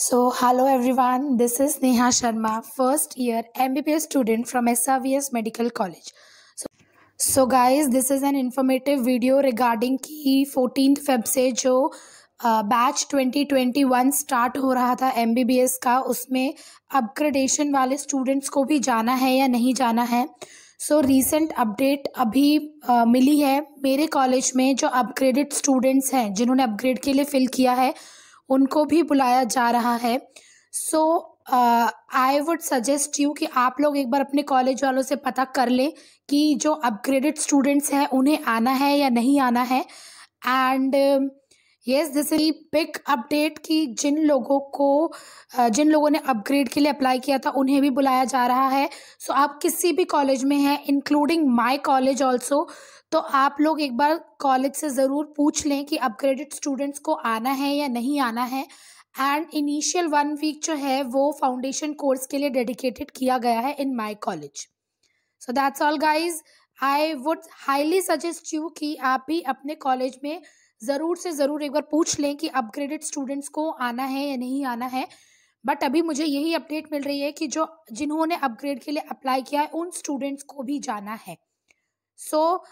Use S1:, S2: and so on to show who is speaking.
S1: so hello everyone this is Neha Sharma first year M B B S student from S medical college so guys this is an informative video regarding की fourteen Feb से जो batch twenty twenty one start हो रहा था M B B S का उसमें upgradation वाले students को भी जाना है या नहीं जाना है सो रिसेंट अपडेट अभी uh, मिली है मेरे कॉलेज में जो अपग्रेडेड स्टूडेंट्स हैं जिन्होंने अपग्रेड के लिए फिल किया है उनको भी बुलाया जा रहा है so I would suggest you कि आप लोग एक बार अपने कॉलेज वालों से पता कर लें कि जो अपग्रेडेड स्टूडेंट्स हैं उन्हें आना है या नहीं आना है and yes this is big update कि जिन लोगों को uh, जिन लोगों ने अपग्रेड के लिए अप्लाई किया था उन्हें भी बुलाया जा रहा है सो so, आप किसी भी कॉलेज में हैं इंक्लूडिंग माई कॉलेज ऑल्सो तो आप लोग एक बार कॉलेज से ज़रूर पूछ लें कि अपग्रेडेड स्टूडेंट्स को आना है या नहीं आना है एंड इनिशियल वन वीक जो है वो फाउंडेशन कोर्स के लिए डेडिकेटेड किया गया है in my college so that's all guys I would highly suggest you कि आप भी अपने कॉलेज में ज़रूर से ज़रूर एक बार पूछ लें कि अपग्रेडेड स्टूडेंट्स को आना है या नहीं आना है बट अभी मुझे यही अपडेट मिल रही है कि जो जिन्होंने अपग्रेड के लिए अप्लाई किया है उन स्टूडेंट्स को भी जाना है सो so,